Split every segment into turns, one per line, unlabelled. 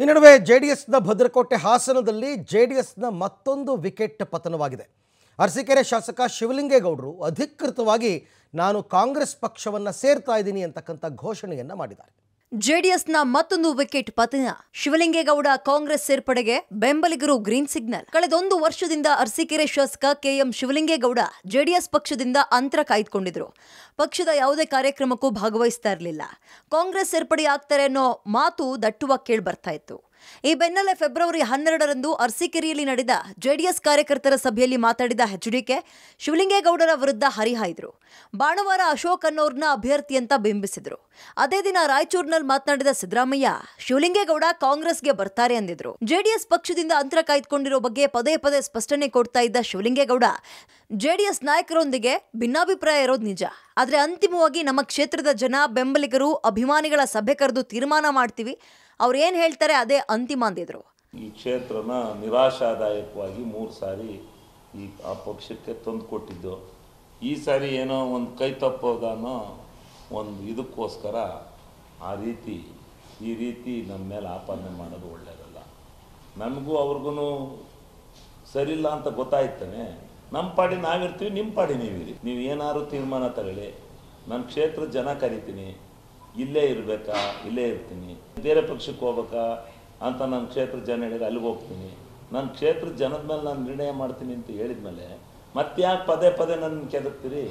ಈ ನಡುವೆ J D ಎಸ್ನ ಭದ್ರಕೋಟೆ ಹಾಸನದಲ್ಲಿ ಜೆ ಡಿ ಎಸ್ನ ಮತ್ತೊಂದು ವಿಕೆಟ್ ಪತನವಾಗಿದೆ ಅರಸೀಕೆರೆ ಶಾಸಕ ಶಿವಲಿಂಗೇಗೌಡರು ಅಧಿಕೃತವಾಗಿ ನಾನು ಕಾಂಗ್ರೆಸ್ ಪಕ್ಷವನ್ನು ಸೇರ್ತಾ ಇದ್ದೀನಿ ಅಂತಕ್ಕಂಥ ಘೋಷಣೆಯನ್ನು ಮಾಡಿದ್ದಾರೆ ಜೆಡಿಎಸ್ನ ಮತ್ತೊಂದು ವಿಕೆಟ್ ಪತನ ಶಿವಲಿಂಗೇಗೌಡ ಕಾಂಗ್ರೆಸ್ ಸೇರ್ಪಡೆಗೆ ಬೆಂಬಲಿಗರು ಗ್ರೀನ್ ಸಿಗ್ನಲ್ ಕಳೆದೊಂದು ವರ್ಷದಿಂದ ಅರಸೀಕೆರೆ ಶಾಸಕ ಕೆಎಂ ಶಿವಲಿಂಗೇಗೌಡ ಜೆಡಿಎಸ್ ಪಕ್ಷದಿಂದ ಅಂತರ ಕಾಯ್ದುಕೊಂಡಿದ್ರು ಪಕ್ಷದ ಯಾವುದೇ ಕಾರ್ಯಕ್ರಮಕ್ಕೂ ಭಾಗವಹಿಸ್ತಾ ಇರಲಿಲ್ಲ ಕಾಂಗ್ರೆಸ್ ಸೇರ್ಪಡೆ ಆಗ್ತಾರೆ ಅನ್ನೋ ಮಾತು ದಟ್ಟುವ ಕೇಳಿ ಬರ್ತಾ ಇತ್ತು ಈ ಬೆನ್ನಲ್ಲೇ ಫೆಬ್ರವರಿ ಹನ್ನೆರಡರಂದು ಅರ್ಸಿಕೆರೆಯಲ್ಲಿ ನಡೆದ ಜೆಡಿಎಸ್ ಕಾರ್ಯಕರ್ತರ ಸಭೆಯಲ್ಲಿ ಮಾತಾಡಿದ ಹೆಚ್ಡಿಕೆ ಶಿವಲಿಂಗೇಗೌಡರ ವಿರುದ್ಧ ಹರಿಹಾಯ್ದರು ಭಾನುವಾರ ಅಶೋಕ್ ಅನ್ನೋರ್ನ ಅಭ್ಯರ್ಥಿ ಅಂತ ಬಿಂಬಿಸಿದ್ರು ಅದೇ ದಿನ ರಾಯಚೂರಿನಲ್ಲಿ ಮಾತನಾಡಿದ ಸಿದ್ದರಾಮಯ್ಯ ಶಿವಲಿಂಗೇಗೌಡ ಕಾಂಗ್ರೆಸ್ಗೆ ಬರ್ತಾರೆ ಅಂದಿದ್ರು ಜೆಡಿಎಸ್ ಪಕ್ಷದಿಂದ ಅಂತರ ಕಾಯ್ದುಕೊಂಡಿರುವ ಬಗ್ಗೆ ಪದೇ ಪದೇ ಸ್ಪಷ್ಟನೆ ಕೊಡ್ತಾ ಇದ್ದ ಶಿವಲಿಂಗೇಗೌಡ ಜೆಡಿಎಸ್ ನಾಯಕರೊಂದಿಗೆ ಭಿನ್ನಾಭಿಪ್ರಾಯ ಇರೋದು ನಿಜ ಆದರೆ ಅಂತಿಮವಾಗಿ ನಮ್ಮ ಕ್ಷೇತ್ರದ ಜನ ಬೆಂಬಲಿಗರು ಅಭಿಮಾನಿಗಳ ಸಭೆ ಕರೆದು ತೀರ್ಮಾನ ಮಾಡ್ತೀವಿ ಅವ್ರು ಏನು ಹೇಳ್ತಾರೆ ಅದೇ ಅಂತಿಮ ಅಂದಿದ್ರು
ಈ ಕ್ಷೇತ್ರನ ನಿರಾಶಾದಾಯಕವಾಗಿ ಮೂರು ಸಾರಿ ಈ ಆ ಪಕ್ಷಕ್ಕೆ ತಂದು ಕೊಟ್ಟಿದ್ದು ಈ ಸಾರಿ ಏನೋ ಒಂದು ಕೈ ತಪ್ಪೋದನ್ನೋ ಒಂದು ಇದಕ್ಕೋಸ್ಕರ ಆ ರೀತಿ ಈ ರೀತಿ ನಮ್ಮ ಮೇಲೆ ಆಪಾದನೆ ಮಾಡೋದು ಒಳ್ಳೆಯದಲ್ಲ ನಮಗೂ ಅವ್ರಿಗೂ ಸರಿಯಿಲ್ಲ ಅಂತ ಗೊತ್ತಾಯ್ತಾನೆ ನಮ್ಮ ಪಾಡಿ ನಾವಿರ್ತೀವಿ ನಿಮ್ಮ ಪಾಡಿ ನೀವಿರಿ ನೀವು ಏನಾದ್ರು ತೀರ್ಮಾನ ತಗೊಳ್ಳಿ ನನ್ನ ಕ್ಷೇತ್ರದ ಜನ ಕರಿತೀನಿ ಇಲ್ಲೇ ಇರಬೇಕಾ ಇಲ್ಲೇ ಇರ್ತೀನಿ ಬೇರೆ ಪಕ್ಷಕ್ಕೆ ಹೋಗ್ಬೇಕಾ ಅಂತ ನನ್ನ ಕ್ಷೇತ್ರ ಜನ ಹೇಳಿದ್ರೆ ಅಲ್ಲಿಗೆ ಹೋಗ್ತೀನಿ ನನ್ನ ಕ್ಷೇತ್ರ ಜನದ ಮೇಲೆ ನಾನು ನಿರ್ಣಯ ಮಾಡ್ತೀನಿ ಅಂತ ಹೇಳಿದ್ಮೇಲೆ ಮತ್ತ್ಯಾಕೆ ಪದೇ ಪದೇ ನನ್ನ ಕೆದರ್ತೀರಿ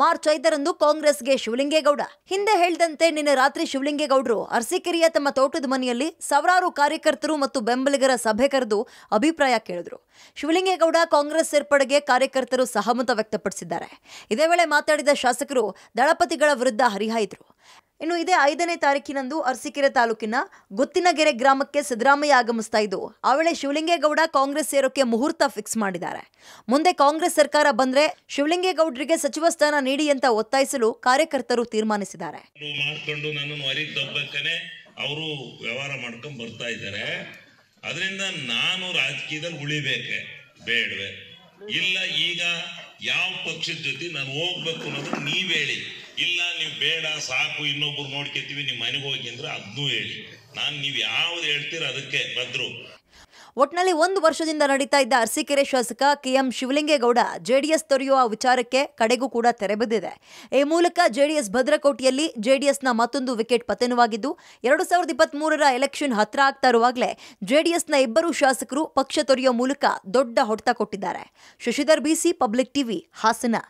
ಮಾರ್ಚ್ ಐದರಂದು ಕಾಂಗ್ರೆಸ್ಗೆ ಶಿವಲಿಂಗೇಗೌಡ ಹಿಂದೆ ಹೇಳಿದಂತೆ ನಿನ್ನೆ ರಾತ್ರಿ ಶಿವಲಿಂಗೇಗೌಡರು ಅರಸೀಕೆರೆಯ ತಮ್ಮ ತೋಟದ ಮನೆಯಲ್ಲಿ ಸಾವಿರಾರು ಕಾರ್ಯಕರ್ತರು ಮತ್ತು ಬೆಂಬಲಿಗರ ಸಭೆ ಕರೆದು ಅಭಿಪ್ರಾಯ ಕೇಳಿದ್ರು ಶಿವಲಿಂಗೇಗೌಡ ಕಾಂಗ್ರೆಸ್ ಸೇರ್ಪಡೆಗೆ ಕಾರ್ಯಕರ್ತರು ಸಹಮತ ವ್ಯಕ್ತಪಡಿಸಿದ್ದಾರೆ ಇದೇ ವೇಳೆ ಮಾತಾಡಿದ ಶಾಸಕರು ದಳಪತಿಗಳ ವಿರುದ್ಧ ಹರಿಹಾಯ್ದರು ಇನ್ನು ಇದೇ ಐದನೇ ತಾರೀಕಿನಂದು ಅರಸಿಕೆರೆ ತಾಲೂಕಿನ ಗುತ್ತಿನಗೆರೆ ಗ್ರಾಮಕ್ಕೆ ಸಿದ್ದರಾಮಯ್ಯ ಆಗಮಿಸ್ತಾ ಇದ್ದು ಆ ವೇಳೆ ಶಿವಲಿಂಗೇಗೌಡ ಕಾಂಗ್ರೆಸ್ ಸೇರೋಕೆ ಮುಹೂರ್ತ ಫಿಕ್ಸ್ ಮಾಡಿದ್ದಾರೆ ಮುಂದೆ ಕಾಂಗ್ರೆಸ್ ಸರ್ಕಾರ ಬಂದ್ರೆ ಶಿವಲಿಂಗೇಗೌಡರಿಗೆ ಸಚಿವ ಸ್ಥಾನ ನೀಡಿ ಅಂತ ಒತ್ತಾಯಿಸಲು ಕಾರ್ಯಕರ್ತರು ತೀರ್ಮಾನಿಸಿದ್ದಾರೆ
ಅವರು ವ್ಯವಹಾರ ಮಾಡ್ಕೊಂಡು ಬರ್ತಾ ಇದ್ದಾರೆ ಅದರಿಂದ ನಾನು ರಾಜಕೀಯದಲ್ಲಿ ಉಳಿಬೇಕೆ ಬೇಡವೆ ಇಲ್ಲ ಈಗ ಯಾವ ಪಕ್ಷದ ಜೊತೆ ನಾನು ಹೋಗ್ಬೇಕು ಅನ್ನೋದು ನೀವೇಳಿ ಇಲ್ಲ ನೀವು ಬೇಡ ಸಾಕು ಇನ್ನೊಬ್ರು ನೋಡ್ಕೊತೀವಿ ನಿಮ್ಮ ಮನೆಗೆ ಹೋಗಿ ಅಂದ್ರೆ ಅದನ್ನೂ ಹೇಳಿ ನಾನು ನೀವು ಯಾವ್ದು ಹೇಳ್ತೀರ ಅದಕ್ಕೆ ಬದ್ರು
ಒಟ್ನಲ್ಲಿ ಒಂದು ವರ್ಷದಿಂದ ನಡೀತಾ ಇದ್ದ ಅರಸೀಕೆರೆ ಶಾಸಕ ಕೆಎಂ ಶಿವಲಿಂಗೇಗೌಡ ಜೆಡಿಎಸ್ ತೊರೆಯುವ ವಿಚಾರಕ್ಕೆ ಕಡೆಗೂ ಕೂಡ ತೆರೆಬಿದ್ದಿದೆ ಈ ಮೂಲಕ ಜೆಡಿಎಸ್ ಭದ್ರಕೋಟೆಯಲ್ಲಿ ಜೆಡಿಎಸ್ನ ಮತ್ತೊಂದು ವಿಕೆಟ್ ಪತನವಾಗಿದ್ದು ಎರಡು ಸಾವಿರದ ಮೂರರ ಎಲೆಕ್ಷನ್ ಹತ್ರ ಆಗ್ತಾ ಇರುವಾಗಲೇ ಜೆಡಿಎಸ್ನ ಇಬ್ಬರು ಶಾಸಕರು ಪಕ್ಷ ತೊರೆಯುವ ಮೂಲಕ ದೊಡ್ಡ ಹೊಡೆತ ಕೊಟ್ಟಿದ್ದಾರೆ Shashidhar BC public TV Hassan